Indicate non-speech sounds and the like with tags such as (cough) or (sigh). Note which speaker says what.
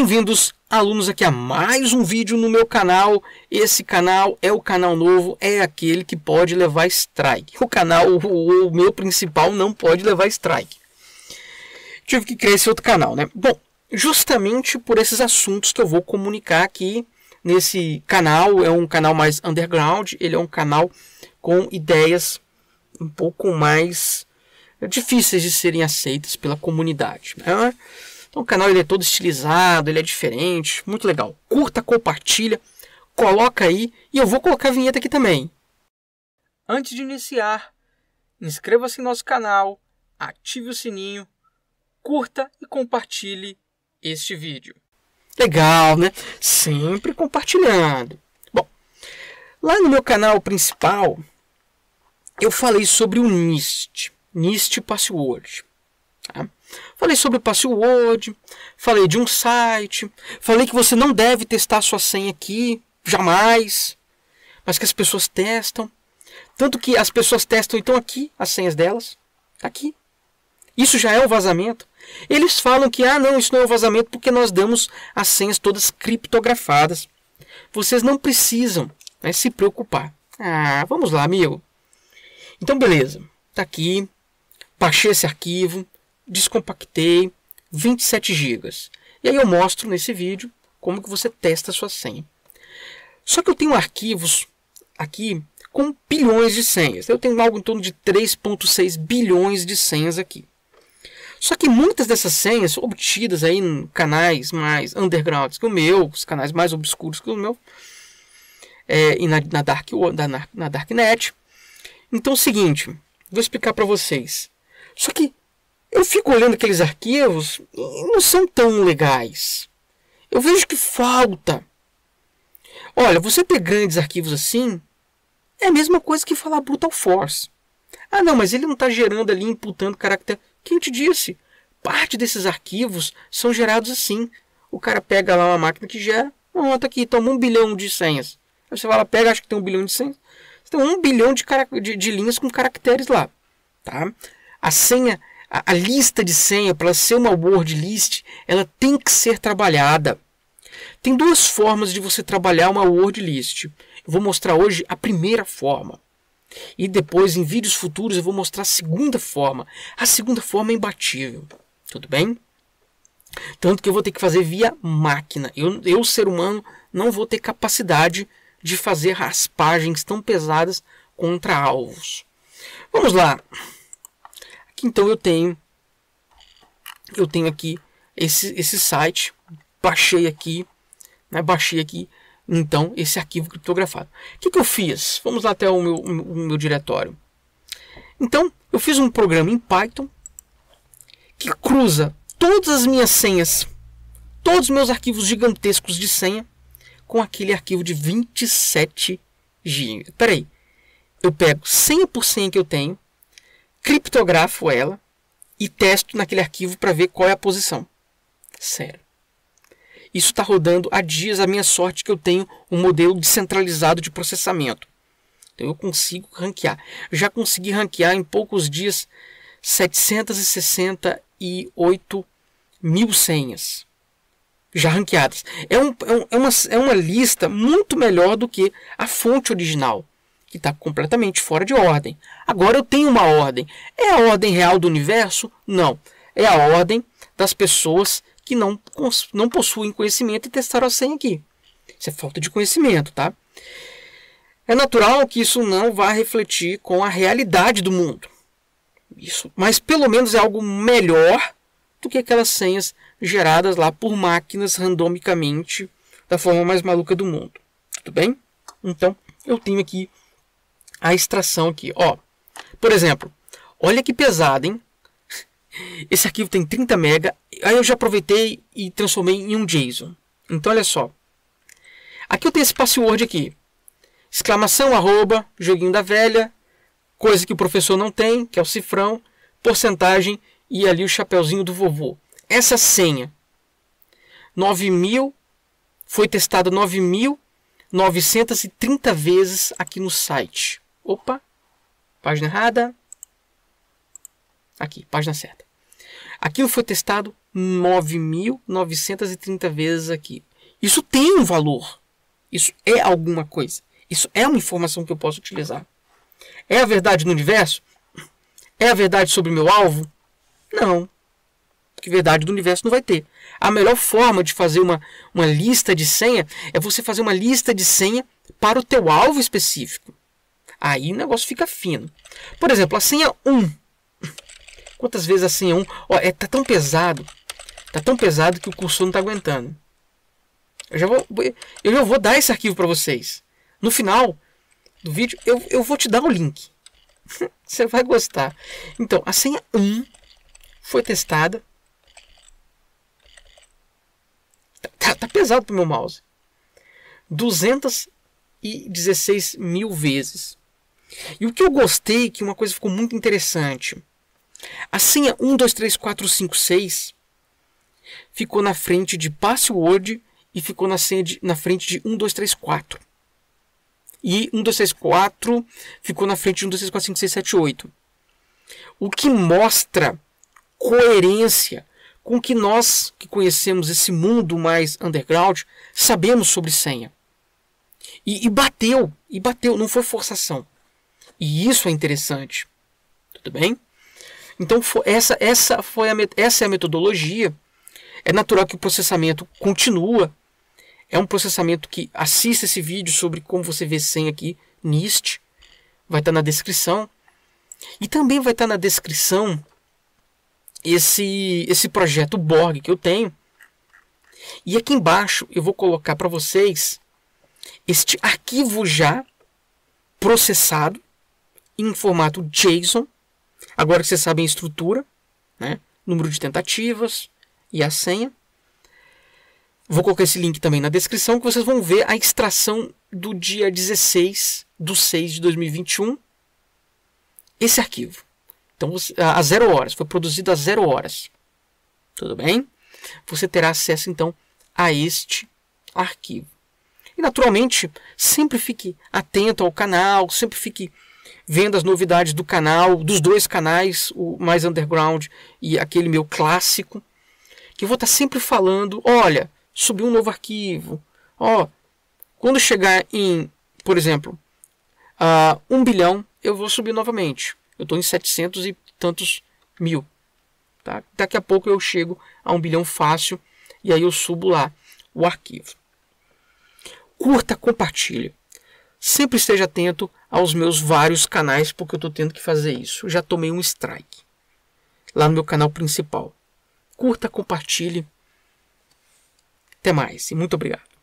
Speaker 1: Bem-vindos, alunos, aqui a mais um vídeo no meu canal. Esse canal é o canal novo, é aquele que pode levar strike. O canal, o, o meu principal, não pode levar strike. Tive que criar esse outro canal, né? Bom, justamente por esses assuntos que eu vou comunicar aqui nesse canal. É um canal mais underground, ele é um canal com ideias um pouco mais difíceis de serem aceitas pela comunidade. Né? Então o canal ele é todo estilizado, ele é diferente, muito legal. Curta, compartilha, coloca aí e eu vou colocar a vinheta aqui também. Antes de iniciar, inscreva-se em nosso canal, ative o sininho, curta e compartilhe este vídeo. Legal, né? Sempre compartilhando. Bom, lá no meu canal principal, eu falei sobre o NIST, NIST Password. Tá? Falei sobre o password, falei de um site, falei que você não deve testar sua senha aqui, jamais, mas que as pessoas testam. Tanto que as pessoas testam então aqui as senhas delas, tá aqui. Isso já é um vazamento. Eles falam que ah, não, isso não é um vazamento porque nós damos as senhas todas criptografadas. Vocês não precisam né, se preocupar. Ah, vamos lá, amigo. Então, beleza. Tá aqui. Baixei esse arquivo descompactei 27 GB. E aí eu mostro nesse vídeo como que você testa a sua senha. Só que eu tenho arquivos aqui com bilhões de senhas. Eu tenho algo em torno de 3.6 bilhões de senhas aqui. Só que muitas dessas senhas obtidas aí em canais mais undergrounds que o meu, os canais mais obscuros que o meu, é, e na, na, dark, na, na Darknet. Então é o seguinte, vou explicar para vocês. Só que eu fico olhando aqueles arquivos e não são tão legais. Eu vejo que falta. Olha, você ter grandes arquivos assim é a mesma coisa que falar Brutal Force. Ah, não, mas ele não está gerando ali, imputando caractere. Quem te disse? Parte desses arquivos são gerados assim. O cara pega lá uma máquina que gera, monta aqui, toma um bilhão de senhas. Aí você vai lá, pega, acho que tem um bilhão de senhas. Você tem um bilhão de, de, de linhas com caracteres lá. Tá? A senha a, a lista de senha, para ser uma word list, ela tem que ser trabalhada. Tem duas formas de você trabalhar uma word list. Eu vou mostrar hoje a primeira forma. E depois, em vídeos futuros, eu vou mostrar a segunda forma. A segunda forma é imbatível. Tudo bem? Tanto que eu vou ter que fazer via máquina. Eu, eu ser humano, não vou ter capacidade de fazer raspagens tão pesadas contra alvos. Vamos lá que então eu tenho eu tenho aqui esse, esse site, baixei aqui, né, baixei aqui então esse arquivo criptografado. O que, que eu fiz? Vamos lá até o meu, o meu diretório. Então, eu fiz um programa em Python que cruza todas as minhas senhas, todos os meus arquivos gigantescos de senha, com aquele arquivo de 27 GB. Peraí, eu pego senha por senha que eu tenho, criptografo ela e testo naquele arquivo para ver qual é a posição. Sério. Isso está rodando há dias. A minha sorte é que eu tenho um modelo descentralizado de processamento. Então eu consigo ranquear. já consegui ranquear em poucos dias 768 mil senhas já ranqueadas. É, um, é, um, é, uma, é uma lista muito melhor do que a fonte original que está completamente fora de ordem. Agora eu tenho uma ordem. É a ordem real do universo? Não. É a ordem das pessoas que não, não possuem conhecimento e testaram a senha aqui. Isso é falta de conhecimento, tá? É natural que isso não vá refletir com a realidade do mundo. Isso, mas pelo menos é algo melhor do que aquelas senhas geradas lá por máquinas randomicamente da forma mais maluca do mundo. Tudo bem? Então, eu tenho aqui a extração aqui. Ó, por exemplo, olha que pesado, hein? (laughs) Esse arquivo tem 30 mega, aí eu já aproveitei e transformei em um JSON. Então olha só. Aqui eu tenho esse password aqui. Exclamação, arroba, joguinho da velha, coisa que o professor não tem, que é o cifrão, porcentagem e ali o chapeuzinho do vovô. Essa senha, 9.000, foi testada 9.930 vezes aqui no site. Opa, página errada. Aqui, página certa. Aquilo foi testado 9.930 vezes aqui. Isso tem um valor. Isso é alguma coisa. Isso é uma informação que eu posso utilizar. É a verdade no universo? É a verdade sobre o meu alvo? Não. Porque verdade do universo não vai ter. A melhor forma de fazer uma, uma lista de senha é você fazer uma lista de senha para o teu alvo específico. Aí o negócio fica fino. Por exemplo, a senha 1. Quantas vezes a senha 1? Ó, é, tá tão pesado. Tá tão pesado que o cursor não tá aguentando. Eu já vou, eu já vou dar esse arquivo para vocês. No final do vídeo, eu, eu vou te dar o link. (laughs) Você vai gostar. Então, a senha 1 foi testada. Tá, tá, tá pesado pro meu mouse. 216 mil vezes. E o que eu gostei, que uma coisa ficou muito interessante. A senha 123456 ficou na frente de password e ficou na, senha de, na frente de 1234. E 1234 ficou na frente de 12345678. O que mostra coerência com que nós que conhecemos esse mundo mais underground sabemos sobre senha. E, e bateu, e bateu, não foi forçação. E isso é interessante. Tudo bem? Então essa, essa, foi a, essa é a metodologia. É natural que o processamento continua. É um processamento que assista esse vídeo sobre como você vê sem aqui, NIST. Vai estar tá na descrição. E também vai estar tá na descrição esse, esse projeto Borg que eu tenho. E aqui embaixo eu vou colocar para vocês este arquivo já processado em formato JSON. Agora que vocês sabem a estrutura, né? número de tentativas e a senha. Vou colocar esse link também na descrição que vocês vão ver a extração do dia 16 do 6 de 2021. Esse arquivo. Então, a zero horas. Foi produzido a zero horas. Tudo bem? Você terá acesso, então, a este arquivo. E, naturalmente, sempre fique atento ao canal, sempre fique vendo as novidades do canal, dos dois canais, o mais underground e aquele meu clássico, que eu vou estar tá sempre falando, olha, subiu um novo arquivo, ó, quando chegar em, por exemplo, uh, um bilhão, eu vou subir novamente. Eu estou em 700 e tantos mil. Tá? Daqui a pouco eu chego a um bilhão fácil e aí eu subo lá o arquivo. Curta, compartilhe. Sempre esteja atento aos meus vários canais, porque eu estou tendo que fazer isso. Eu já tomei um strike lá no meu canal principal. Curta, compartilhe. Até mais e muito obrigado.